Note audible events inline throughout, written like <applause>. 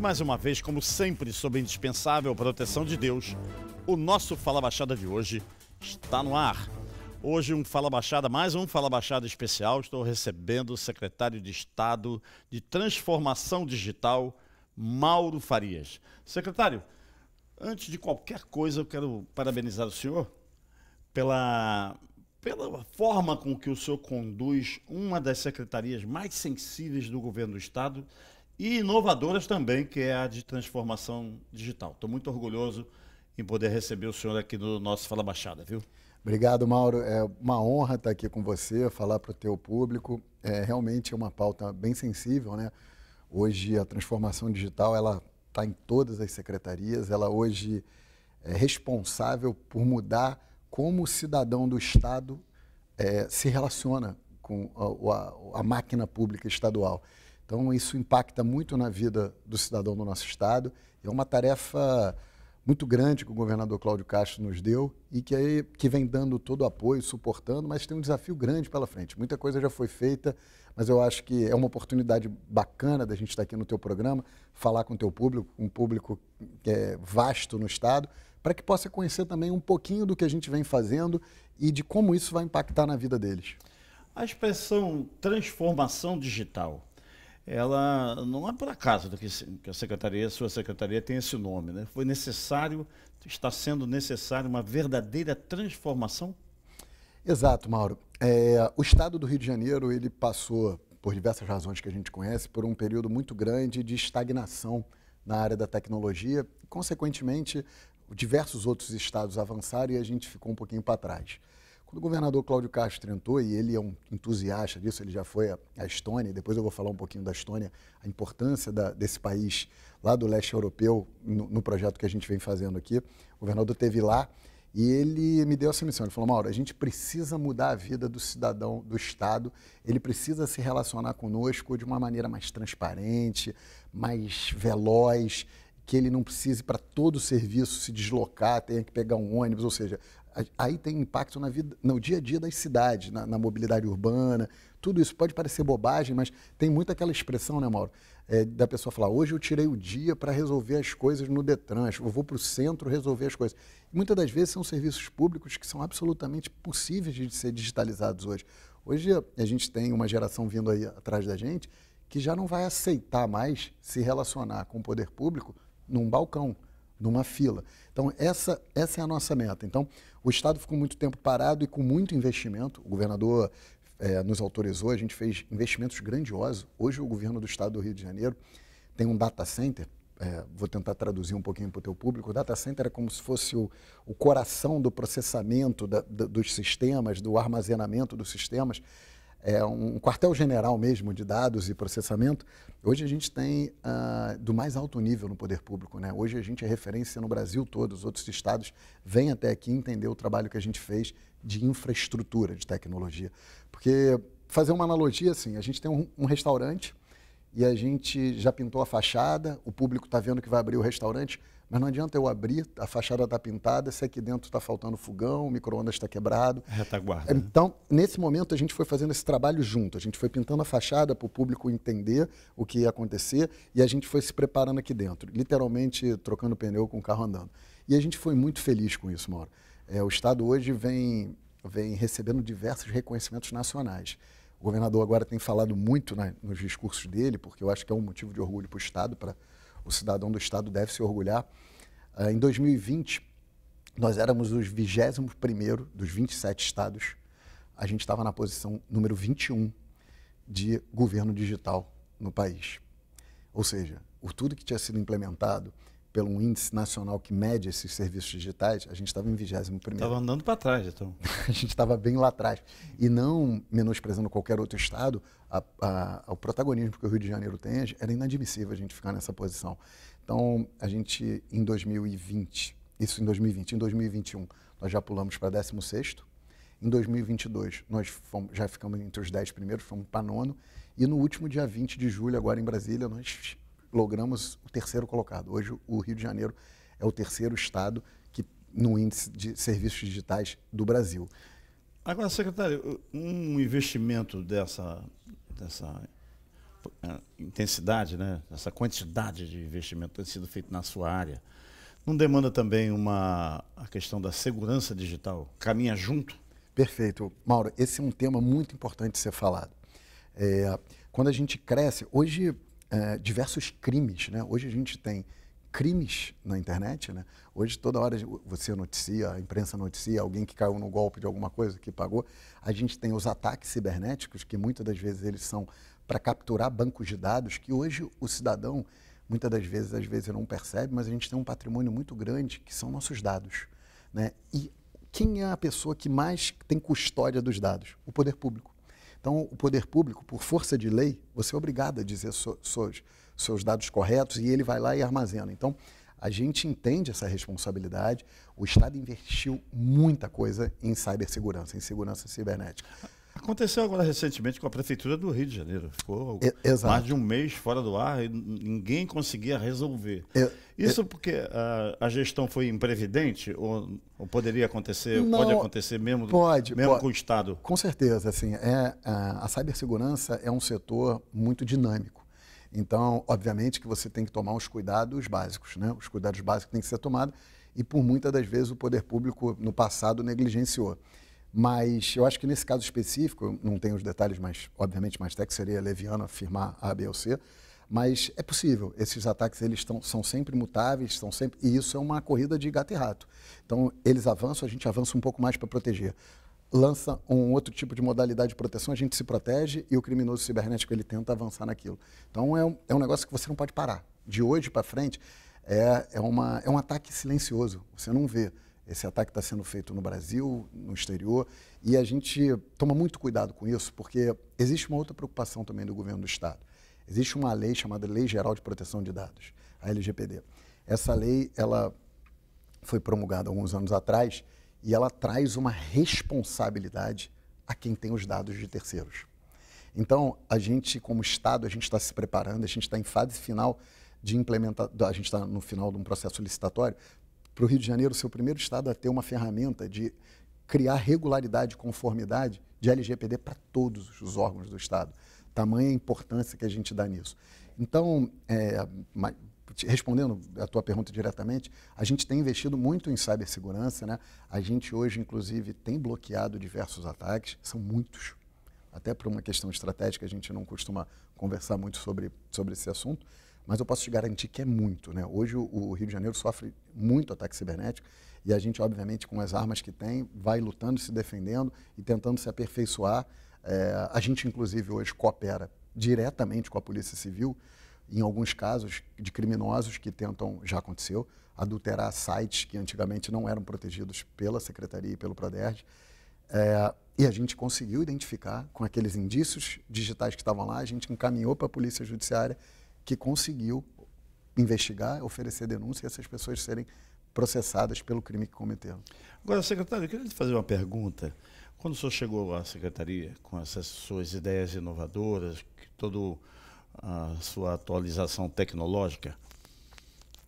Mais uma vez, como sempre, sob a indispensável proteção de Deus, o nosso Fala Baixada de hoje está no ar. Hoje um Fala Baixada, mais um Fala Baixada especial. Estou recebendo o secretário de Estado de Transformação Digital, Mauro Farias. Secretário, antes de qualquer coisa, eu quero parabenizar o senhor pela, pela forma com que o senhor conduz uma das secretarias mais sensíveis do governo do Estado e inovadoras também, que é a de transformação digital. Estou muito orgulhoso em poder receber o senhor aqui no nosso Fala Baixada, viu? Obrigado, Mauro. É uma honra estar aqui com você, falar para o teu público. É realmente é uma pauta bem sensível, né? Hoje a transformação digital ela está em todas as secretarias. Ela hoje é responsável por mudar como o cidadão do Estado é, se relaciona com a, a, a máquina pública estadual. Então, isso impacta muito na vida do cidadão do nosso Estado. É uma tarefa muito grande que o governador Cláudio Castro nos deu e que, aí, que vem dando todo o apoio, suportando, mas tem um desafio grande pela frente. Muita coisa já foi feita, mas eu acho que é uma oportunidade bacana da gente estar aqui no teu programa, falar com o teu público, um público que é vasto no Estado, para que possa conhecer também um pouquinho do que a gente vem fazendo e de como isso vai impactar na vida deles. A expressão transformação digital ela não é por acaso que a secretaria, a sua secretaria tem esse nome, né? Foi necessário, está sendo necessário uma verdadeira transformação? Exato, Mauro. É, o Estado do Rio de Janeiro ele passou, por diversas razões que a gente conhece, por um período muito grande de estagnação na área da tecnologia. Consequentemente, diversos outros estados avançaram e a gente ficou um pouquinho para trás. Quando o governador Cláudio Castro entrou, e ele é um entusiasta disso, ele já foi à Estônia, depois eu vou falar um pouquinho da Estônia, a importância da, desse país lá do leste europeu no, no, projeto que a gente vem fazendo aqui. O governador teve lá e ele me deu essa missão. Ele falou: Mauro, a gente precisa mudar a vida do cidadão do Estado, ele precisa se relacionar conosco de uma maneira mais transparente, mais veloz, que ele não precise para todo o serviço se deslocar, tenha que pegar um ônibus, ou seja, aí tem impacto na vida, no dia a dia das cidades, na, na mobilidade urbana. Tudo isso pode parecer bobagem, mas tem muito aquela expressão, né, Mauro? É, da pessoa falar, hoje eu tirei o dia para resolver as coisas no Detran, eu vou para o centro resolver as coisas. E muitas das vezes são serviços públicos que são absolutamente possíveis de ser digitalizados hoje. Hoje a gente tem uma geração vindo aí atrás da gente que já não vai aceitar mais se relacionar com o poder público num balcão numa fila. Então, essa, essa é a nossa meta. Então, o Estado ficou muito tempo parado e com muito investimento. O governador é, nos autorizou, a gente fez investimentos grandiosos. Hoje, o governo do Estado do Rio de Janeiro tem um data center. É, vou tentar traduzir um pouquinho para o teu público. O data center é como se fosse o, o coração do processamento da, da, dos sistemas, do armazenamento dos sistemas é um quartel-general mesmo de dados e processamento. Hoje a gente tem uh, do mais alto nível no poder público. Né? Hoje a gente é referência no Brasil todo, os outros estados vêm até aqui entender o trabalho que a gente fez de infraestrutura de tecnologia. Porque, fazer uma analogia assim, a gente tem um, um restaurante e a gente já pintou a fachada, o público está vendo que vai abrir o restaurante, mas não adianta eu abrir, a fachada está pintada, se aqui dentro está faltando fogão, o micro-ondas está quebrado. Retaguarda. Né? Então, nesse momento, a gente foi fazendo esse trabalho junto. A gente foi pintando a fachada para o público entender o que ia acontecer e a gente foi se preparando aqui dentro, literalmente trocando pneu com o carro andando. E a gente foi muito feliz com isso, Mauro. É, o Estado hoje vem, vem recebendo diversos reconhecimentos nacionais. O governador agora tem falado muito né, nos discursos dele, porque eu acho que é um motivo de orgulho para o Estado, para o cidadão do Estado deve se orgulhar. Uh, em 2020, nós éramos os 21 dos 27 estados. A gente estava na posição número 21 de governo digital no país. Ou seja, o tudo que tinha sido implementado pelo índice nacional que mede esses serviços digitais, a gente estava em 21 primeiro. Estava andando para trás, então. <laughs> a gente estava bem lá atrás. E não menosprezando qualquer outro estado, a, a, o protagonismo que o Rio de Janeiro tem, era inadmissível a gente ficar nessa posição. Então, a gente, em 2020, isso em 2020, em 2021, nós já pulamos para 16 em 2022, nós fomos, já ficamos entre os 10 primeiros, fomos para nono. E no último dia 20 de julho, agora em Brasília, nós logramos o terceiro colocado. Hoje, o Rio de Janeiro é o terceiro estado que, no índice de serviços digitais do Brasil. Agora, secretário, um investimento dessa, dessa é, intensidade, né? essa quantidade de investimento que tem sido feito na sua área, não demanda também uma, a questão da segurança digital? Caminha junto? Perfeito. Mauro, esse é um tema muito importante de ser falado. É, quando a gente cresce, hoje é, diversos crimes. Né? Hoje a gente tem crimes na internet. Né? Hoje, toda hora você noticia, a imprensa noticia alguém que caiu no golpe de alguma coisa, que pagou. A gente tem os ataques cibernéticos, que muitas das vezes eles são para capturar bancos de dados, que hoje o cidadão, muitas das vezes, às vezes não percebe, mas a gente tem um patrimônio muito grande, que são nossos dados. Né? E quem é a pessoa que mais tem custódia dos dados? O poder público. Então, o poder público, por força de lei, você é obrigado a dizer so, seus, seus dados corretos e ele vai lá e armazena. Então, a gente entende essa responsabilidade. O Estado investiu muita coisa em cibersegurança, em segurança cibernética. Aconteceu agora recentemente com a Prefeitura do Rio de Janeiro. Ficou mais de um mês fora do ar e ninguém conseguia resolver. Isso porque a, a, gestão foi imprevidente ou, ou poderia acontecer, Não, pode acontecer mesmo, pode, mesmo pode. com o Estado? Com certeza, assim, é, a, a cibersegurança é um setor muito dinâmico. Então, obviamente que você tem que tomar os cuidados básicos, né? Os cuidados básicos têm que ser tomados e por muitas das vezes o poder público no passado negligenciou. Mas eu acho que nesse caso específico, não tenho os detalhes, mas obviamente mais técnico seria leviano afirmar A, B ou C, mas é possível. Esses ataques eles tão, são sempre mutáveis, são sempre e isso é uma corrida de gato e rato. Então eles avançam, a gente avança um pouco mais para proteger. Lança um outro tipo de modalidade de proteção, a gente se protege e o criminoso cibernético ele tenta avançar naquilo. Então é um, é um negócio que você não pode parar. De hoje para frente é, é, uma, é um ataque silencioso, você não vê. Esse ataque está sendo feito no Brasil, no exterior, e a gente toma muito cuidado com isso, porque existe uma outra preocupação também do governo do Estado. Existe uma lei chamada Lei Geral de Proteção de Dados, a LGPD. Essa lei ela foi promulgada alguns anos atrás e ela traz uma responsabilidade a quem tem os dados de terceiros. Então, a gente, como Estado, a gente está se preparando, a gente está em fase final de implementar, a gente está no final de um processo licitatório para o Rio de Janeiro ser o primeiro estado a ter uma ferramenta de criar regularidade e conformidade de LGPD para todos os órgãos do Estado. Tamanha a importância que a gente dá nisso. Então, é, respondendo a tua pergunta diretamente, a gente tem investido muito em cibersegurança, né? A gente hoje, inclusive, tem bloqueado diversos ataques, são muitos. Até por uma questão estratégica, a gente não costuma conversar muito sobre, sobre esse assunto. Mas eu posso te garantir que é muito. Né? Hoje o, Rio de Janeiro sofre muito ataque cibernético e a gente, obviamente, com as armas que tem, vai lutando, se defendendo e tentando se aperfeiçoar. É, a gente, inclusive, hoje coopera diretamente com a Polícia Civil em alguns casos de criminosos que tentam, já aconteceu, adulterar sites que antigamente não eram protegidos pela Secretaria e pelo PRODERJ. É, e a gente conseguiu identificar com aqueles indícios digitais que estavam lá, a gente encaminhou para a Polícia Judiciária que conseguiu investigar, oferecer denúncia e essas pessoas serem processadas pelo crime que cometeram. Agora, secretário, eu queria te fazer uma pergunta. Quando o senhor chegou à secretaria com essas suas ideias inovadoras, toda a sua atualização tecnológica,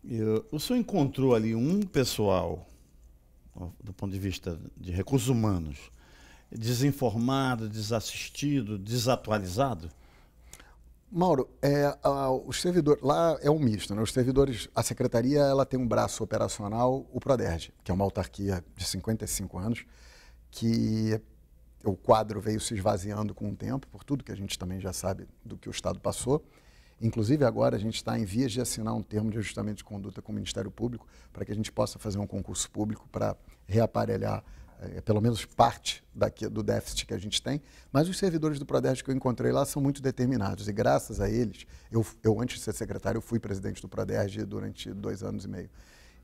eu, eh, o senhor encontrou ali um pessoal, do ponto de vista de recursos humanos, desinformado, desassistido, desatualizado? Mauro, é, a, os servidores lá é um misto, né? Os servidores, a secretaria, ela tem um braço operacional, o Proderj, que é uma autarquia de 55 anos, que o quadro veio se esvaziando com o tempo, por tudo que a gente também já sabe do que o Estado passou. Inclusive, agora a gente está em vias de assinar um termo de ajustamento de conduta com o Ministério Público para que a gente possa fazer um concurso público para reaparelhar é pelo menos parte daqui, do déficit que a gente tem, mas os servidores do Prodesp que eu encontrei lá são muito determinados e graças a eles, eu, eu antes de ser secretário, eu fui presidente do Prodesp durante dois anos e meio.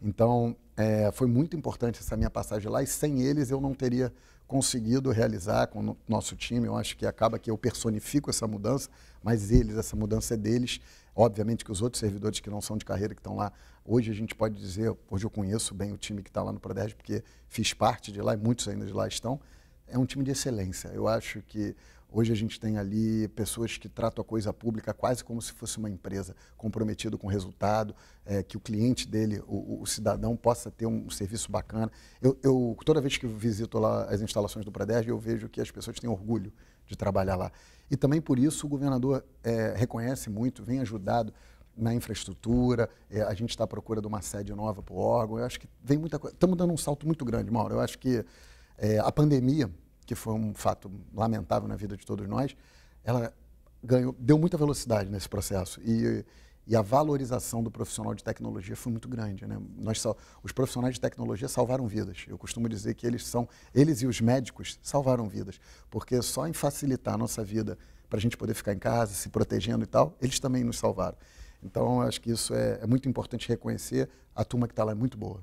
Então, é, foi muito importante essa minha passagem lá e sem eles eu não teria conseguido realizar com o nosso time. Eu acho que acaba que eu personifico essa mudança, mas eles, essa mudança é deles. Obviamente que os outros servidores que não são de carreira que estão lá Hoje a gente pode dizer, hoje eu conheço bem o time que está lá no Prodesp, porque fiz parte de lá e muitos ainda de lá estão. É um time de excelência. Eu acho que hoje a gente tem ali pessoas que tratam a coisa pública quase como se fosse uma empresa, comprometido com o resultado, é, que o cliente dele, o, o, cidadão, possa ter um, serviço bacana. Eu, eu toda vez que visito lá as instalações do Prodesp, eu vejo que as pessoas têm orgulho de trabalhar lá. E também por isso o governador é, reconhece muito, vem ajudado na infraestrutura, é, a gente está à procura de uma sede nova para o órgão. Eu acho que vem muita coisa. Estamos dando um salto muito grande, Mauro. Eu acho que é, a pandemia, que foi um fato lamentável na vida de todos nós, ela ganhou, deu muita velocidade nesse processo. E, e a valorização do profissional de tecnologia foi muito grande. Né? Nós, os profissionais de tecnologia salvaram vidas. Eu costumo dizer que eles são, eles e os médicos salvaram vidas, porque só em facilitar a nossa vida para a gente poder ficar em casa, se protegendo e tal, eles também nos salvaram. Então, acho que isso é, é muito importante reconhecer. A turma que está lá é muito boa.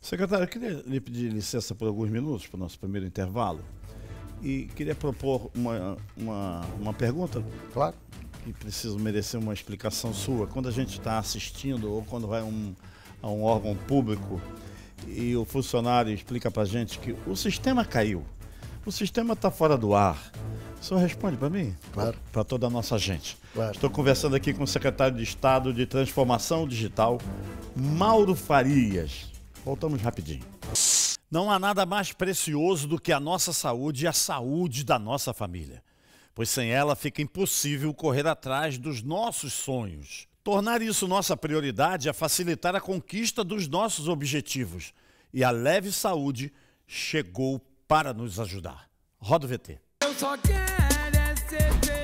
Secretário, eu queria lhe pedir licença por alguns minutos para o nosso primeiro intervalo e queria propor uma, uma, uma pergunta. Claro. Que precisa merecer uma explicação sua. Quando a gente está assistindo ou quando vai um, a um órgão público e o funcionário explica para a gente que o sistema caiu, o sistema está fora do ar, só responde para mim, claro. para toda a nossa gente. Claro. Estou conversando aqui com o secretário de Estado de Transformação Digital, Mauro Farias. Voltamos rapidinho. Não há nada mais precioso do que a nossa saúde e a saúde da nossa família, pois sem ela fica impossível correr atrás dos nossos sonhos. Tornar isso nossa prioridade é facilitar a conquista dos nossos objetivos. E a Leve Saúde chegou para nos ajudar. Roda o VT. Eu só quero é ser feliz.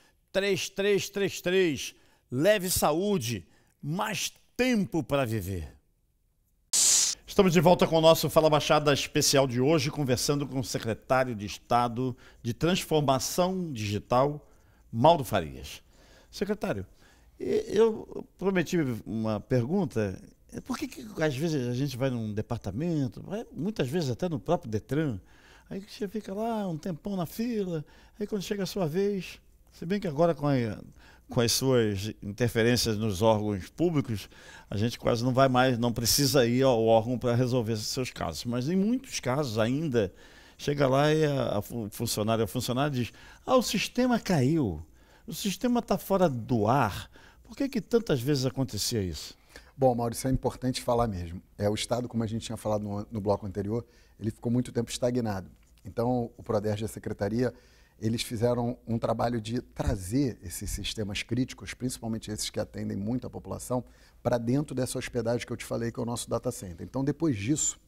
3333. Leve saúde, mais tempo para viver. Estamos de volta com o nosso Fala Baixada especial de hoje, conversando com o secretário de Estado de Transformação Digital, Mauro Farias. Secretário, eu prometi uma pergunta. Por que, que às vezes a gente vai num departamento, muitas vezes até no próprio Detran, aí você fica lá um tempão na fila, aí quando chega a sua vez, se bem que agora com, a, com as suas interferências nos órgãos públicos, a gente quase não vai mais, não precisa ir ao órgão para resolver seus casos. Mas em muitos casos ainda, chega lá e a, a funcionária, a diz, ah, o sistema caiu, o sistema está fora do ar. Por que, que tantas vezes acontecia isso? Bom, Maurício, é importante falar mesmo. É O Estado, como a gente tinha falado no, no bloco anterior, ele ficou muito tempo estagnado. Então, o PRODERJ e a Secretaria eles fizeram um trabalho de trazer esses sistemas críticos, principalmente esses que atendem muito a população, para dentro dessa hospedagem que eu te falei, que é o nosso data center. Então, depois disso,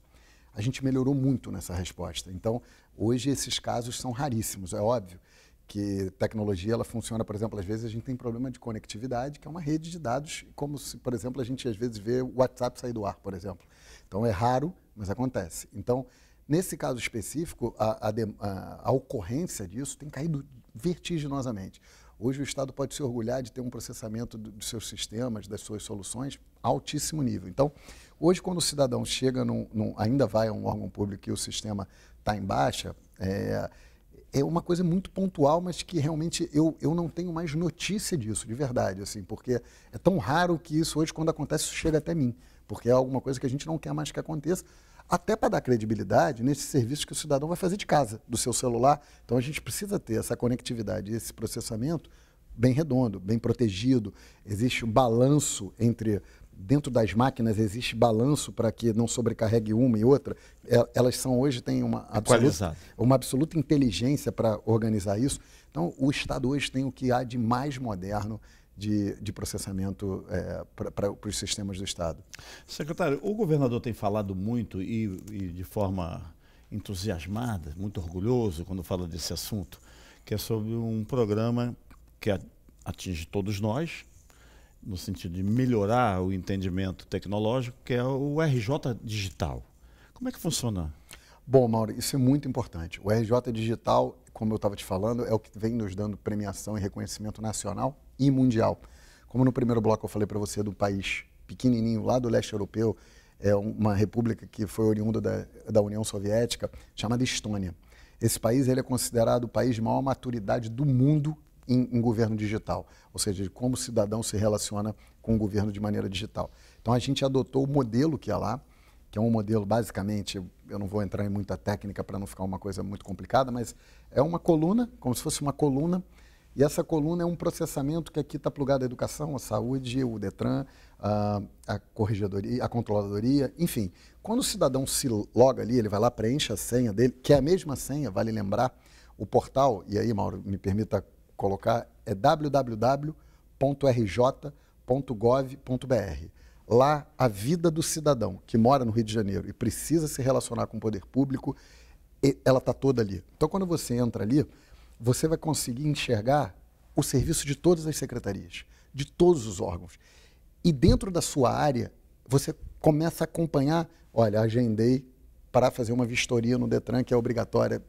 a gente melhorou muito nessa resposta. Então, hoje esses casos são raríssimos, é óbvio que tecnologia ela funciona, por exemplo, às vezes a gente tem problema de conectividade, que é uma rede de dados, como se, por exemplo, a gente às vezes vê o WhatsApp sair do ar, por exemplo. Então é raro, mas acontece. Então, Nesse caso específico, a, a, a, a ocorrência disso tem caído vertiginosamente. Hoje o Estado pode se orgulhar de ter um processamento dos seus sistemas, das suas soluções, altíssimo nível. Então, hoje, quando o cidadão chega, num, num ainda vai a um órgão público e o sistema está em baixa, é, é uma coisa muito pontual, mas que realmente eu, eu não tenho mais notícia disso, de verdade, assim, porque é tão raro que isso hoje, quando acontece, chega até mim, porque é alguma coisa que a gente não quer mais que aconteça, até para dar credibilidade nesse serviço que o cidadão vai fazer de casa, do seu celular. Então a gente precisa ter essa conectividade, esse processamento bem redondo, bem protegido. Existe um balanço entre dentro das máquinas existe balanço para que não sobrecarregue uma e outra. É, elas são hoje têm uma absoluta, uma absoluta inteligência para organizar isso. Então, o Estado hoje tem o que há de mais moderno de, de processamento é, para os sistemas do Estado. Secretário, o governador tem falado muito e, e de forma entusiasmada, muito orgulhoso quando fala desse assunto, que é sobre um programa que atinge todos nós, no sentido de melhorar o entendimento tecnológico, que é o RJ Digital. Como é que funciona? Bom, Mauro, isso é muito importante. O RJ Digital, como eu estava te falando, é o que vem nos dando premiação e reconhecimento nacional e mundial. Como no primeiro bloco eu falei para você do país pequenininho lá do leste europeu, é uma república que foi oriunda da, da União Soviética, chamada Estônia. Esse país ele é considerado o país de maior maturidade do mundo em, em, governo digital, ou seja, de como o cidadão se relaciona com o governo de maneira digital. Então a gente adotou o modelo que é lá, que é um modelo basicamente, eu não vou entrar em muita técnica para não ficar uma coisa muito complicada, mas é uma coluna, como se fosse uma coluna e essa coluna é um processamento que aqui está plugado à educação, à saúde, o Detran, a, a corregedoria, a controladoria, enfim. Quando o cidadão se loga ali, ele vai lá, preenche a senha dele, que é a mesma senha, vale lembrar, o portal, e aí, Mauro, me permita colocar, é www.rj.gov.br. Lá, a vida do cidadão que mora no Rio de Janeiro e precisa se relacionar com o poder público, ela está toda ali. Então, quando você entra ali, você vai conseguir enxergar o serviço de todas as secretarias, de todos os órgãos. E dentro da sua área, você começa a acompanhar, olha, agendei para fazer uma vistoria no Detran, que é obrigatória.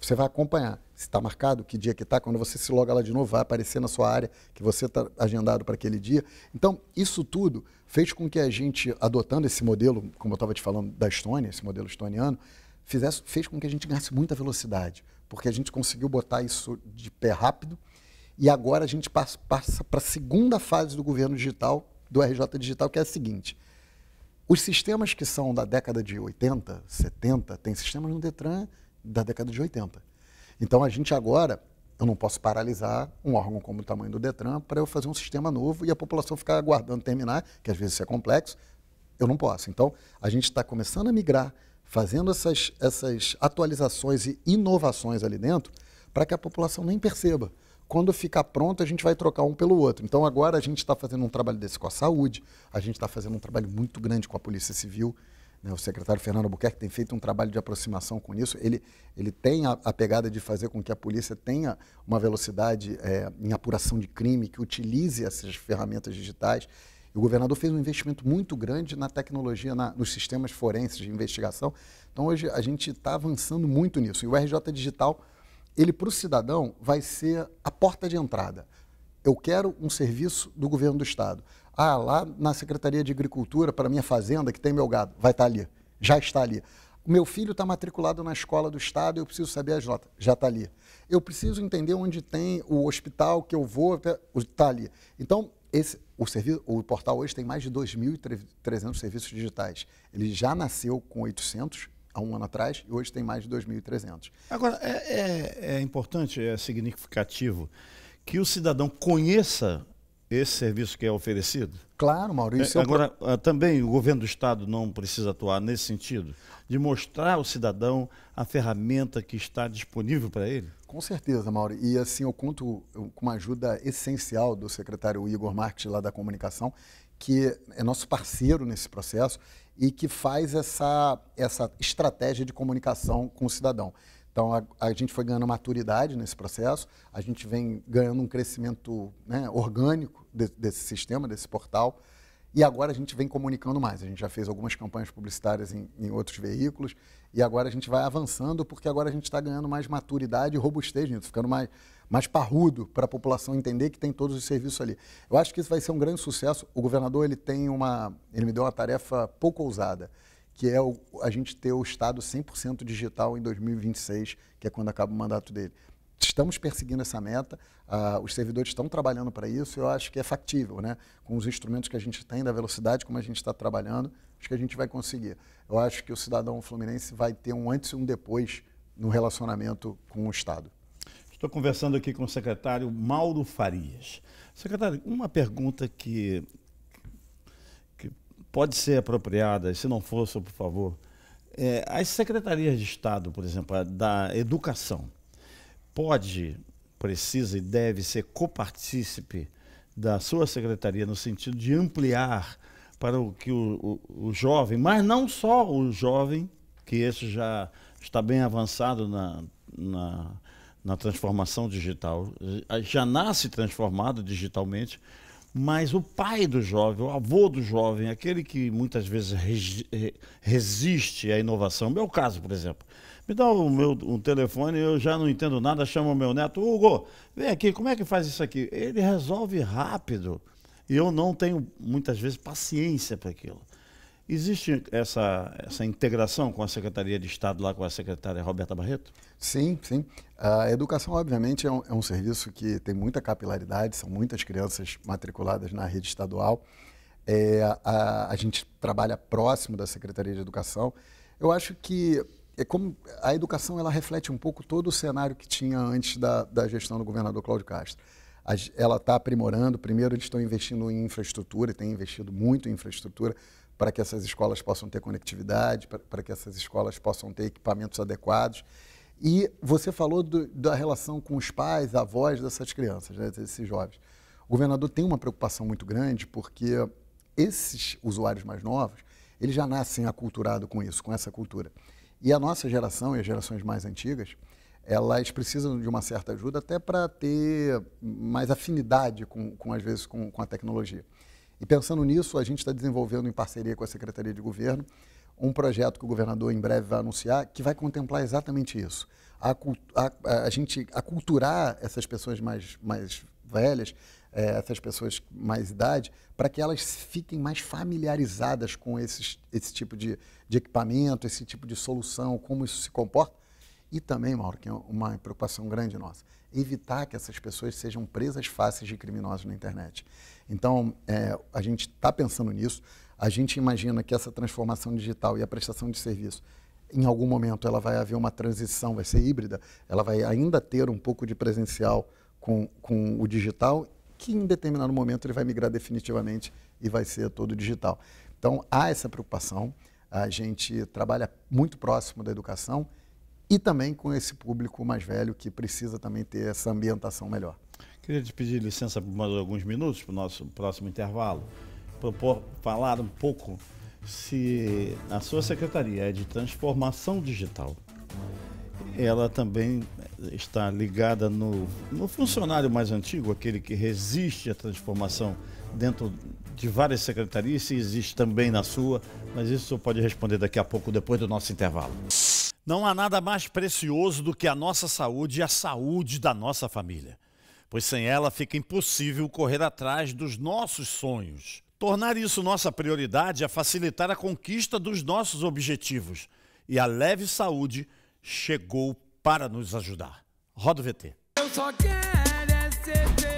Você vai acompanhar se está marcado, que dia que está, quando você se loga lá de novo, vai aparecer na sua área que você está agendado para aquele dia. Então, isso tudo fez com que a gente, adotando esse modelo, como eu estava te falando, da Estônia, esse modelo estoniano, fizesse, fez com que a gente ganhasse muita velocidade porque a gente conseguiu botar isso de pé rápido. E agora a gente passa para a segunda fase do governo digital, do RJ Digital, que é a seguinte. Os sistemas que são da década de 80, 70, tem sistemas no Detran da década de 80. Então a gente agora, eu não posso paralisar um órgão como o tamanho do Detran para eu fazer um sistema novo e a população ficar aguardando terminar, que às vezes isso é complexo, eu não posso. Então a gente está começando a migrar fazendo essas, essas atualizações e inovações ali dentro, para que a população nem perceba. Quando ficar pronto, a gente vai trocar um pelo outro. Então, agora a gente está fazendo um trabalho desse com a saúde, a gente está fazendo um trabalho muito grande com a Polícia Civil. Né? O secretário Fernando Buquerque tem feito um trabalho de aproximação com isso. Ele, ele tem a, a pegada de fazer com que a polícia tenha uma velocidade é, em apuração de crime, que utilize essas ferramentas digitais o governador fez um investimento muito grande na tecnologia, na, nos sistemas forenses de investigação. Então, hoje, a gente está avançando muito nisso. E o RJ Digital, ele, para o cidadão, vai ser a porta de entrada. Eu quero um serviço do governo do Estado. Ah, lá na Secretaria de Agricultura, para minha fazenda, que tem meu gado, vai estar tá ali. Já está ali meu filho está matriculado na escola do estado, eu preciso saber as notas, já está ali. Eu preciso entender onde tem o hospital que eu vou, está tá ali. Então, esse, o, serviço, o portal hoje tem mais de 2.300 serviços digitais. Ele já nasceu com 800 há um ano atrás e hoje tem mais de 2.300. Agora, é, é, é importante, é significativo que o cidadão conheça esse serviço que é oferecido? Claro, Maurício. É, agora, ah, também o governo do Estado não precisa atuar nesse sentido, de mostrar ao cidadão a ferramenta que está disponível para ele? Com certeza, Mauro. E assim, eu conto com uma ajuda essencial do secretário Igor Marques, lá da Comunicação, que é nosso parceiro nesse processo e que faz essa, essa estratégia de comunicação com o cidadão. Então, a, a, gente foi ganhando maturidade nesse processo, a gente vem ganhando um crescimento né, orgânico de, desse sistema, desse portal, e agora a gente vem comunicando mais. A gente já fez algumas campanhas publicitárias em, em outros veículos, e agora a gente vai avançando, porque agora a gente está ganhando mais maturidade e robustez ficando mais, mais parrudo para a população entender que tem todos os serviços ali. Eu acho que isso vai ser um grande sucesso. O governador ele tem uma, ele me deu uma tarefa pouco ousada que é o, a gente ter o Estado 100% digital em 2026, que é quando acaba o mandato dele. Estamos perseguindo essa meta, uh, os servidores estão trabalhando para isso, eu acho que é factível, né? Com os instrumentos que a gente tem, da velocidade como a gente está trabalhando, acho que a gente vai conseguir. Eu acho que o cidadão fluminense vai ter um antes e um depois no relacionamento com o Estado. Estou conversando aqui com o secretário Mauro Farias. Secretário, uma pergunta que pode ser apropriada, se não fosse, por favor. É, as secretarias de Estado, por exemplo, da educação, pode, precisa e deve ser copartícipe da sua secretaria no sentido de ampliar para o que o, o, o jovem, mas não só o jovem, que esse já está bem avançado na, na, na transformação digital, já nasce transformado digitalmente, mas o pai do jovem, o avô do jovem, aquele que muitas vezes resiste à inovação, meu caso, por exemplo. Me dá o meu um telefone, eu já não entendo nada, chamo o meu neto, Hugo, vem aqui, como é que faz isso aqui? Ele resolve rápido. E eu não tenho, muitas vezes, paciência para aquilo. Existe essa, essa integração com a Secretaria de Estado, lá com a secretária Roberta Barreto? Sim, sim. A educação, obviamente, é um, é um serviço que tem muita capilaridade, são muitas crianças matriculadas na rede estadual. É, a, a, gente trabalha próximo da Secretaria de Educação. Eu acho que é como a educação ela reflete um pouco todo o cenário que tinha antes da, da gestão do governador Cláudio Castro. A, ela está aprimorando. Primeiro, eles estão investindo em infraestrutura, têm investido muito em infraestrutura para que essas escolas possam ter conectividade, para, que essas escolas possam ter equipamentos adequados. E você falou do, da relação com os pais, avós dessas crianças, né, desses jovens. O governador tem uma preocupação muito grande porque esses usuários mais novos, eles já nascem aculturados com isso, com essa cultura. E a nossa geração e as gerações mais antigas, elas precisam de uma certa ajuda até para ter mais afinidade com, com às vezes, com, com a tecnologia. E pensando nisso, a gente está desenvolvendo em parceria com a Secretaria de Governo um projeto que o governador em breve vai anunciar que vai contemplar exatamente isso. A, a, a gente aculturar essas pessoas mais, mais velhas, é, essas pessoas mais idade, para que elas fiquem mais familiarizadas com esses, esse tipo de, de equipamento, esse tipo de solução, como isso se comporta. E também, Mauro, que é uma preocupação grande nossa, evitar que essas pessoas sejam presas fáceis de criminosos na internet. Então, é, a gente está pensando nisso. A gente imagina que essa transformação digital e a prestação de serviço, em algum momento, ela vai haver uma transição, vai ser híbrida, ela vai ainda ter um pouco de presencial com, com o digital, que em determinado momento ele vai migrar definitivamente e vai ser todo digital. Então, há essa preocupação. A gente trabalha muito próximo da educação e também com esse público mais velho que precisa também ter essa ambientação melhor. Queria te pedir licença por mais alguns minutos para o nosso próximo intervalo, propor falar um pouco se a sua secretaria é de transformação digital. Ela também está ligada no, no funcionário mais antigo, aquele que resiste à transformação dentro de várias secretarias, se existe também na sua, mas isso o senhor pode responder daqui a pouco, depois do nosso intervalo. Não há nada mais precioso do que a nossa saúde e a saúde da nossa família pois sem ela fica impossível correr atrás dos nossos sonhos. Tornar isso nossa prioridade é facilitar a conquista dos nossos objetivos. E a Leve Saúde chegou para nos ajudar. Roda o VT. Eu só quero é ser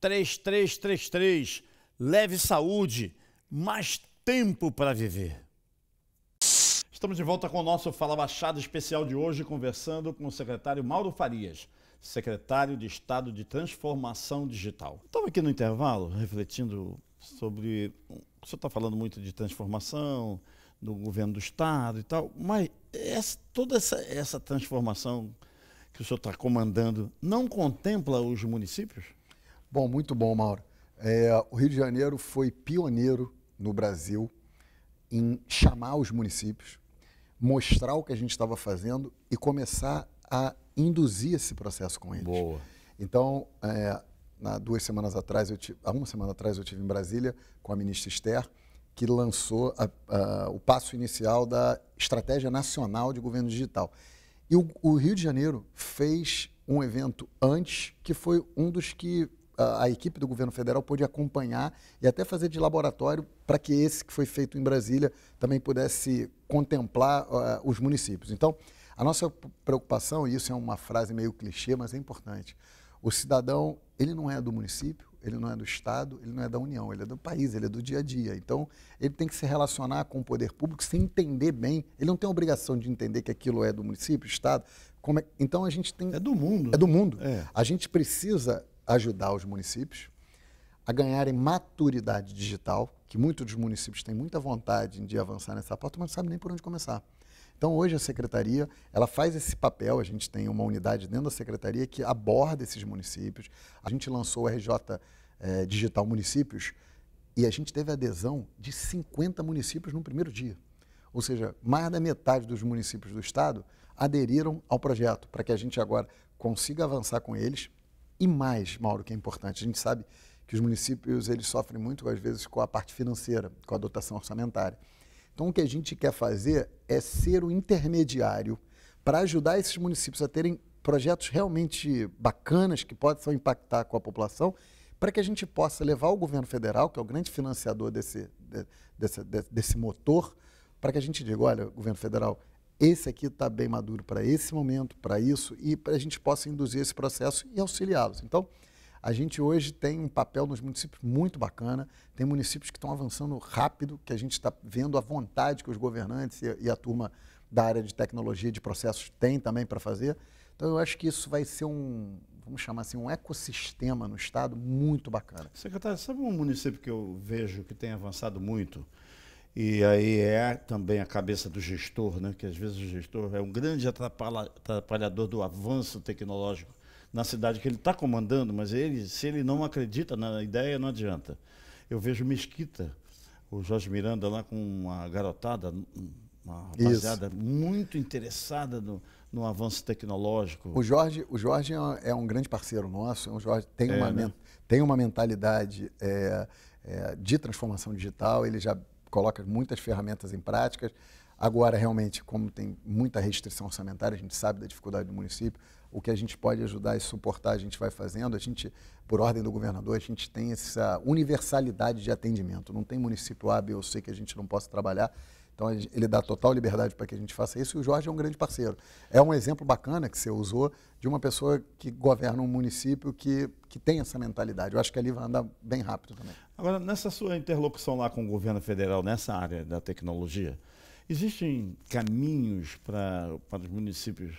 3333. Leve saúde, mais tempo para viver. Estamos de volta com o nosso Fala Baixada especial de hoje, conversando com o secretário Mauro Farias, secretário de Estado de Transformação Digital. Estava aqui no intervalo refletindo sobre. O senhor está falando muito de transformação, do governo do Estado e tal, mas essa, toda essa, essa transformação que o senhor está comandando não contempla os municípios? Bom, muito bom, Mauro. É, o Rio de Janeiro foi pioneiro no Brasil em chamar os municípios, mostrar o que a gente estava fazendo e começar a induzir esse processo com eles. Boa. Então, é, na, duas semanas atrás, eu tive, há uma semana atrás, eu tive em Brasília com a ministra Esther, que lançou a, a, o passo inicial da Estratégia Nacional de Governo Digital. E o, o Rio de Janeiro fez um evento antes, que foi um dos que a equipe do governo federal pôde acompanhar e até fazer de laboratório para que esse que foi feito em Brasília também pudesse contemplar uh, os municípios. Então, a nossa preocupação, e isso é uma frase meio clichê, mas é importante, o cidadão, ele não é do município, ele não é do Estado, ele não é da União, ele é do país, ele é do dia a dia. Então, ele tem que se relacionar com o poder público, se entender bem. Ele não tem a obrigação de entender que aquilo é do município, Estado. É... Então, a gente tem. É do mundo. É do mundo. É. A gente precisa ajudar os municípios a ganharem maturidade digital, que muitos dos municípios têm muita vontade de avançar nessa pauta, mas não sabem nem por onde começar. Então, hoje a secretaria, ela faz esse papel, a gente tem uma unidade dentro da secretaria que aborda esses municípios. A gente lançou o RJ eh, Digital Municípios e a gente teve adesão de 50 municípios no primeiro dia. Ou seja, mais da metade dos municípios do estado aderiram ao projeto, para que a gente agora consiga avançar com eles, e mais, Mauro, que é importante, a gente sabe que os municípios eles sofrem muito, às vezes, com a parte financeira, com a dotação orçamentária. Então, o que a gente quer fazer é ser o intermediário para ajudar esses municípios a terem projetos realmente bacanas que possam impactar com a população, para que a gente possa levar o governo federal, que é o grande financiador desse, desse, desse motor, para que a gente diga, olha, governo federal, esse aqui está bem maduro para esse momento, para isso, e para a gente possa induzir esse processo e auxiliá-los. Então, a gente hoje tem um papel nos municípios muito bacana, tem municípios que estão avançando rápido, que a gente está vendo a vontade que os governantes e a turma da área de tecnologia de processos tem também para fazer. Então, eu acho que isso vai ser um, vamos chamar assim, um ecossistema no Estado muito bacana. Secretário, sabe um município que eu vejo que tem avançado muito? E aí é também a cabeça do gestor, né? que às vezes o gestor é um grande atrapalhador do avanço tecnológico na cidade que ele está comandando, mas ele, se ele não acredita na ideia, não adianta. Eu vejo Mesquita, o Jorge Miranda lá com uma garotada, uma rapaziada Isso. muito interessada no, no avanço tecnológico. O Jorge, o Jorge é, é um grande parceiro nosso, o é Jorge tem, é, uma, né? tem uma mentalidade é, é, de transformação digital, ele já coloca muitas ferramentas em práticas. Agora, realmente, como tem muita restrição orçamentária, a gente sabe da dificuldade do município, o que a gente pode ajudar e suportar, a gente vai fazendo. A gente, por ordem do governador, a gente tem essa universalidade de atendimento. Não tem município A, B ou C que a gente não possa trabalhar. Então ele dá total liberdade para que a gente faça isso e o Jorge é um grande parceiro. É um exemplo bacana que você usou de uma pessoa que governa um município que, que tem essa mentalidade. Eu acho que ali vai andar bem rápido também. Agora, nessa sua interlocução lá com o governo federal nessa área da tecnologia, existem caminhos para, para os municípios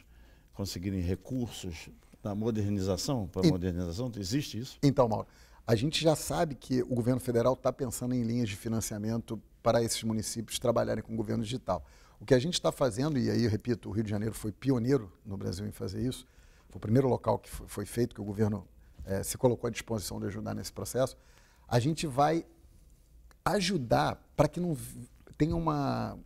conseguirem recursos da modernização? Para a modernização? Existe isso? Então, Mauro, a gente já sabe que o governo federal está pensando em linhas de financiamento para esses municípios trabalharem com o governo digital. O que a gente está fazendo, e aí eu repito, o Rio de Janeiro foi pioneiro no Brasil em fazer isso, foi o primeiro local que foi feito, que o governo é, se colocou à disposição de ajudar nesse processo. A gente vai ajudar para que não tenha uma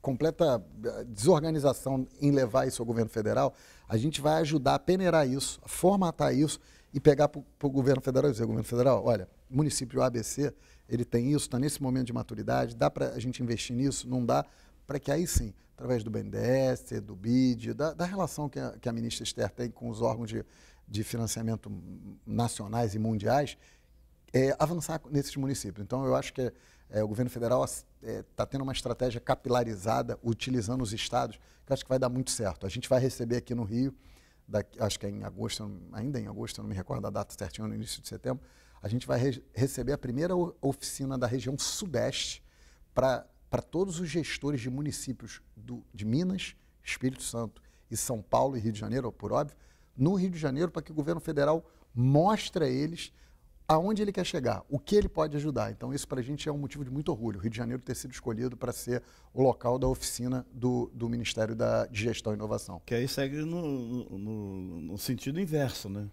completa é, desorganização em levar isso ao governo federal. A gente vai ajudar a peneirar isso, a formatar isso e pegar para o governo federal e dizer, governo federal, olha, município ABC, ele tem isso, está nesse momento de maturidade, dá para a gente investir nisso, não dá, para que aí sim, através do BNDES, do BID, da, da relação que a, que a, ministra Esther tem com os órgãos de, de financiamento nacionais e mundiais, é, avançar nesses municípios. Então, eu acho que é, o governo federal está é, tendo uma estratégia capilarizada, utilizando os estados, que eu acho que vai dar muito certo. A gente vai receber aqui no Rio acho que é em agosto, ainda em agosto, eu não me recordo a data certinha, no início de setembro, a gente vai re receber a primeira oficina da região sudeste para todos os gestores de municípios do, de Minas, Espírito Santo e São Paulo e Rio de Janeiro, por óbvio, no Rio de Janeiro, para que o governo federal mostre a eles aonde ele quer chegar, o que ele pode ajudar. Então, isso para a gente é um motivo de muito orgulho, o Rio de Janeiro ter sido escolhido para ser o local da oficina do, do Ministério da, de Gestão e Inovação. Que aí segue no, no, no sentido inverso, né?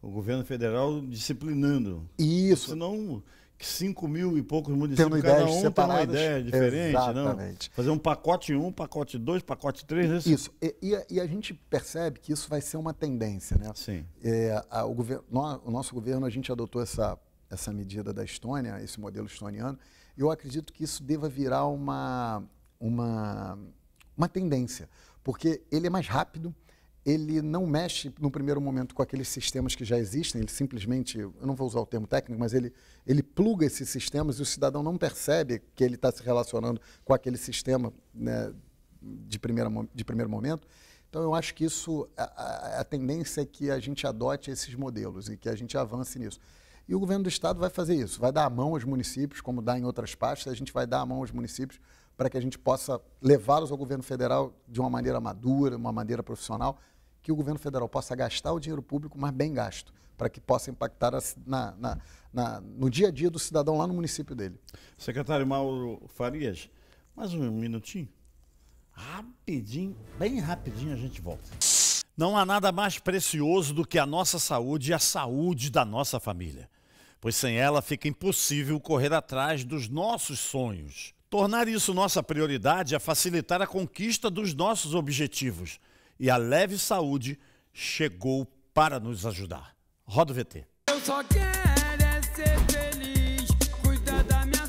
O governo federal disciplinando. Isso. Senão 5 mil e poucos municípios, cada um tem uma ideia diferente, Exatamente. não? Fazer um pacote 1, um, pacote 2, pacote 3. Isso. E, e, a, e, a, gente percebe que isso vai ser uma tendência, né? Sim. É, a, o, governo, no, o nosso governo, a gente adotou essa, essa medida da Estônia, esse modelo estoniano, eu acredito que isso deva virar uma, uma, uma tendência, porque ele é mais rápido, ele não mexe no primeiro momento com aqueles sistemas que já existem, ele simplesmente, eu não vou usar o termo técnico, mas ele, ele pluga esses sistemas e o cidadão não percebe que ele está se relacionando com aquele sistema né, de, primeira, de primeiro momento. Então, eu acho que isso, a, a tendência é que a gente adote esses modelos e que a gente avance nisso. E o governo do estado vai fazer isso, vai dar a mão aos municípios, como dá em outras pastas, a gente vai dar a mão aos municípios para que a gente possa levá-los ao governo federal de uma maneira madura, uma maneira profissional, que o governo federal possa gastar o dinheiro público, mas bem gasto, para que possa impactar na, na, na, no dia a dia do cidadão lá no município dele. Secretário Mauro Farias, mais um minutinho. Rapidinho, bem rapidinho a gente volta. Não há nada mais precioso do que a nossa saúde e a saúde da nossa família, pois sem ela fica impossível correr atrás dos nossos sonhos. Tornar isso nossa prioridade é facilitar a conquista dos nossos objetivos e a Leve Saúde chegou para nos ajudar. Roda o VT. Eu só quero é ser feliz, cuidar da minha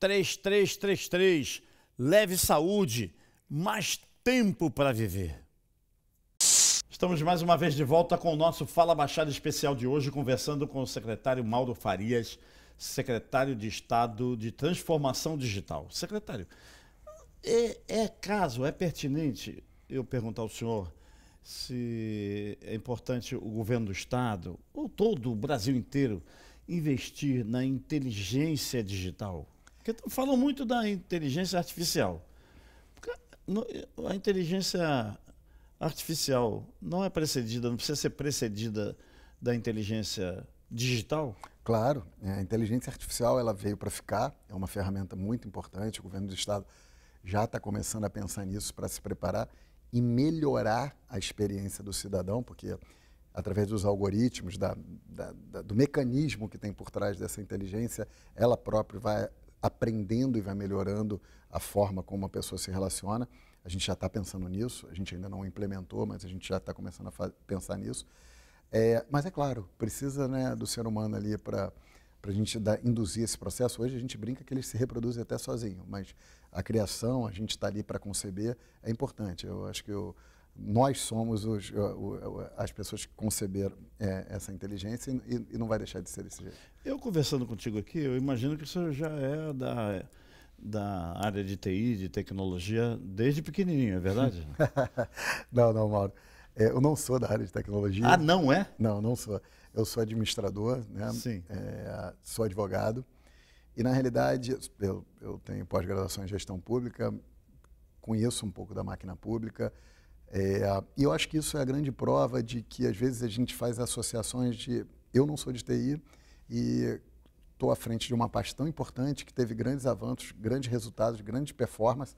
3333. Leve saúde, mais tempo para viver. Estamos mais uma vez de volta com o nosso Fala Baixada Especial de hoje, conversando com o secretário Mauro Farias, secretário de Estado de Transformação Digital. Secretário, é, é caso, é pertinente eu perguntar ao senhor se é importante o governo do Estado, ou todo o Brasil inteiro, investir na inteligência digital? Porque falam muito da inteligência artificial. a inteligência artificial não é precedida, não precisa ser precedida da inteligência digital? Claro, é, a inteligência artificial ela veio para ficar, é uma ferramenta muito importante. O governo do estado já está começando a pensar nisso para se preparar e melhorar a experiência do cidadão, porque através dos algoritmos, da, da, da, do mecanismo que tem por trás dessa inteligência, ela própria vai aprendendo e vai melhorando a forma como a pessoa se relaciona. A gente já está pensando nisso, a gente ainda não implementou, mas a gente já está começando a pensar nisso. É, mas é claro, precisa né, do ser humano ali para a gente dar, induzir esse processo. Hoje a gente brinca que ele se reproduz até sozinho, mas a criação, a gente está ali para conceber, é importante. Eu acho que eu, nós somos os, as pessoas que conceberam é, essa inteligência e, não vai deixar de ser desse jeito. Eu conversando contigo aqui, eu imagino que você já é da, da área de TI, de tecnologia, desde pequenininho, é verdade? <laughs> não, não, Mauro. É, eu não sou da área de tecnologia. Ah, não é? Não, não sou. Eu sou administrador, né? Sim. É, sou advogado. E, na realidade, eu, eu tenho pós-graduação em gestão pública, conheço um pouco da máquina pública, é, e é, eu acho que isso é a grande prova de que, às vezes, a gente faz associações de. Eu não sou de TI e estou à frente de uma parte tão importante que teve grandes avanços, grandes resultados, grandes performances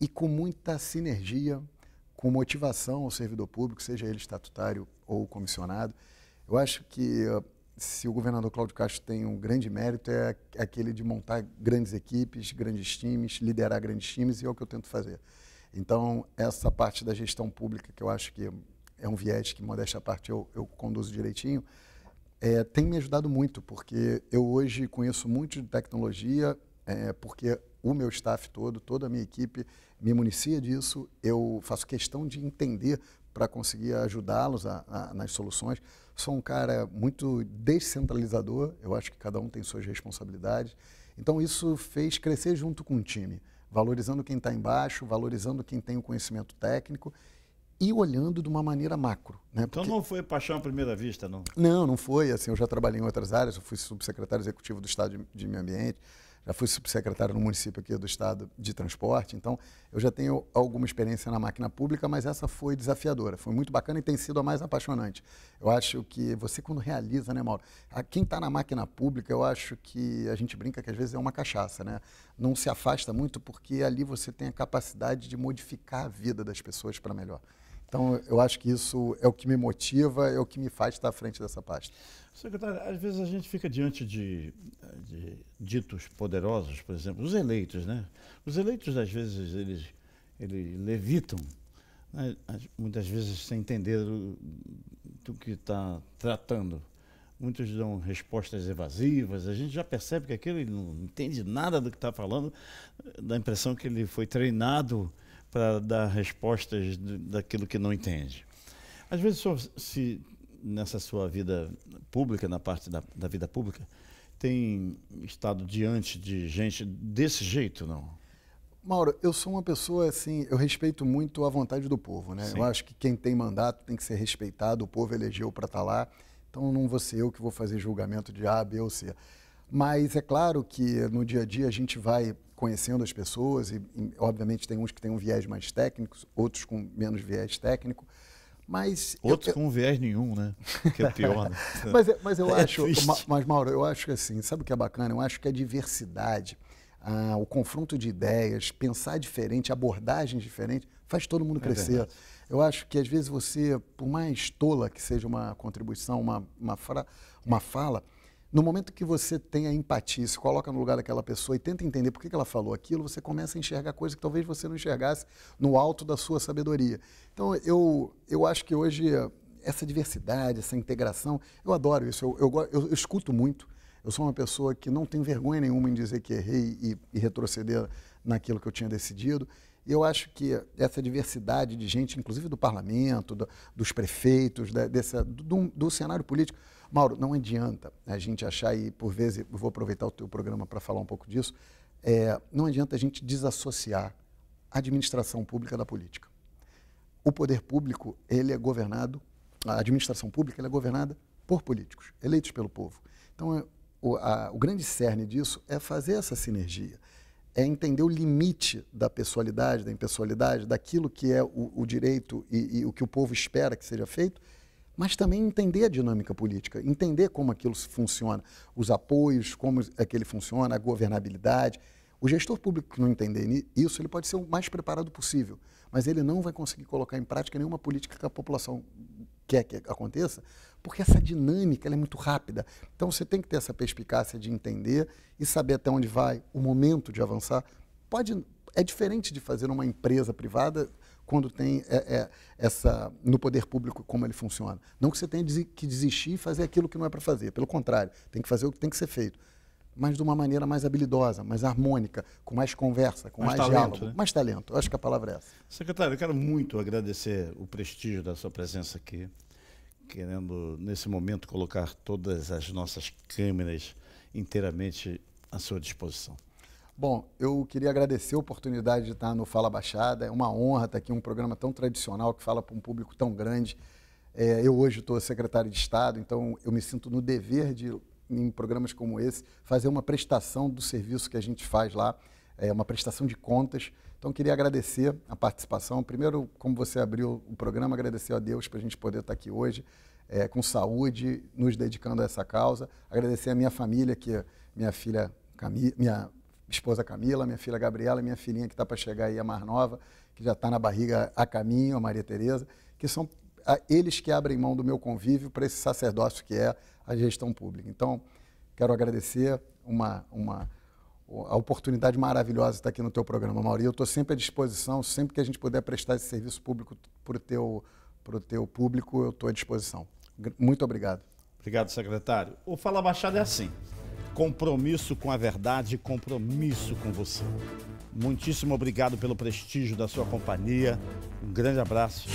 e com muita sinergia, com motivação ao servidor público, seja ele estatutário ou comissionado. Eu acho que eh, se o governador Cláudio Castro tem um grande mérito é, é aquele de montar grandes equipes, grandes times, liderar grandes times e é o que eu tento fazer. Então, essa parte da gestão pública, que eu acho que é um viés que, modéstia à parte, eu, eu conduzo direitinho, é, tem me ajudado muito, porque eu hoje conheço muito de tecnologia, é, porque o meu staff todo, toda a minha equipe me municia disso, eu faço questão de entender para conseguir ajudá-los nas soluções. Sou um cara muito descentralizador, eu acho que cada um tem suas responsabilidades. Então, isso fez crescer junto com o time valorizando quem está embaixo, valorizando quem tem o conhecimento técnico e olhando de uma maneira macro. Né? Então Porque... Então não foi paixão à primeira vista, não? Não, não foi. Assim, eu já trabalhei em outras áreas, eu fui subsecretário executivo do Estado de, de Meio Ambiente, já fui subsecretário no município aqui do estado de transporte, então eu já tenho alguma experiência na máquina pública, mas essa foi desafiadora, foi muito bacana e tem sido a mais apaixonante. Eu acho que você quando realiza, né, Mauro? A, quem está na máquina pública, eu acho que a gente brinca que às vezes é uma cachaça, né? Não se afasta muito porque ali você tem a capacidade de modificar a vida das pessoas para melhor. Então, eu acho que isso é o que me motiva, é o que me faz estar à frente dessa pasta. Secretário, às vezes a gente fica diante de, de, ditos poderosos, por exemplo, os eleitos, né? Os eleitos, às vezes, eles, eles levitam, né? muitas vezes sem entender do, do que está tratando. Muitos dão respostas evasivas, a gente já percebe que aquele não entende nada do que está falando, dá a impressão que ele foi treinado para dar respostas daquilo que não entende. Às vezes, se nessa sua vida pública, na parte da, da vida pública, tem estado diante de gente desse jeito, não? Mauro, eu sou uma pessoa assim, eu respeito muito a vontade do povo, né? Sim. Eu acho que quem tem mandato tem que ser respeitado, o povo elegeu para estar tá lá, então não vou ser eu que vou fazer julgamento de A, B ou C. Mas é claro que no dia a dia a gente vai conhecendo as pessoas e, e obviamente tem uns que têm um viés mais técnico, outros com menos viés técnico. Mas Outros eu, com viés nenhum, né? Que é pior. Né? <laughs> mas, é, mas eu <laughs> é acho, mas Mauro, eu acho que assim, sabe o que é bacana? Eu acho que a diversidade, o confronto de ideias, pensar diferente, abordagens diferentes, faz todo mundo é crescer. É eu acho que às vezes você, por mais tola que seja uma contribuição, uma, uma, fra, uma fala, no momento que você tem a empatia, se coloca no lugar daquela pessoa e tenta entender por que ela falou aquilo, você começa a enxergar coisas que talvez você não enxergasse no alto da sua sabedoria. Então, eu, eu acho que hoje essa diversidade, essa integração, eu adoro isso, eu, eu, eu, escuto muito. Eu sou uma pessoa que não tem vergonha nenhuma em dizer que errei e, e retroceder naquilo que eu tinha decidido. E eu acho que essa diversidade de gente, inclusive do parlamento, do, dos prefeitos, da, desse, do, do, do, cenário político, Mauro, não adianta a gente achar, e por vezes, vou aproveitar o teu programa para falar um pouco disso, é, não adianta a gente desassociar a administração pública da política. O poder público, ele é governado, a administração pública, é governada por políticos, eleitos pelo povo. Então, é, o, a, o grande cerne disso é fazer essa sinergia é entender o limite da pessoalidade, da impessoalidade, daquilo que é o, o direito e, e, o que o povo espera que seja feito mas também entender a dinâmica política, entender como aquilo funciona, os apoios, como aquele é funciona, a governabilidade. O gestor público que não entender isso, ele pode ser o mais preparado possível, mas ele não vai conseguir colocar em prática nenhuma política que a população quer que aconteça, porque essa dinâmica é muito rápida. Então você tem que ter essa perspicácia de entender e saber até onde vai o momento de avançar. Pode é diferente de fazer uma empresa privada quando tem é, é, essa no poder público como ele funciona. Não que você tenha que desistir e fazer aquilo que não é para fazer. Pelo contrário, tem que fazer o que tem que ser feito. Mas de uma maneira mais habilidosa, mais harmônica, com mais conversa, com mais, mais talento, diálogo, né? mais talento. Eu acho que a palavra é essa. Secretário, eu quero muito agradecer o prestígio da sua presença aqui, querendo, nesse momento, colocar todas as nossas câmeras inteiramente à sua disposição. Bom, eu queria agradecer a oportunidade de estar no Fala Baixada. É uma honra estar aqui, um programa tão tradicional que fala para um público tão grande. É, eu hoje estou secretário de Estado, então eu me sinto no dever de, em programas como esse, fazer uma prestação do serviço que a gente faz lá, é, uma prestação de contas. Então queria agradecer a participação. Primeiro, como você abriu o programa, agradecer a Deus para a gente poder estar aqui hoje. É, com saúde, nos dedicando a essa causa. Agradecer a minha família, que é minha filha Camila, minha esposa Camila, minha filha Gabriela, minha filhinha que está para chegar aí, a Mar nova, que já está na barriga a caminho, a Maria Tereza, que são eles que abrem mão do meu convívio para esse sacerdócio que é a gestão pública. Então, quero agradecer uma, uma a oportunidade maravilhosa de estar aqui no teu programa, Mauri. Eu estou sempre à disposição, sempre que a gente puder prestar esse serviço público para o teu, teu público, eu estou à disposição. Muito obrigado. Obrigado, secretário. O Fala Baixada é assim compromisso com a verdade, compromisso com você. Muitíssimo obrigado pelo prestígio da sua companhia. Um grande abraço.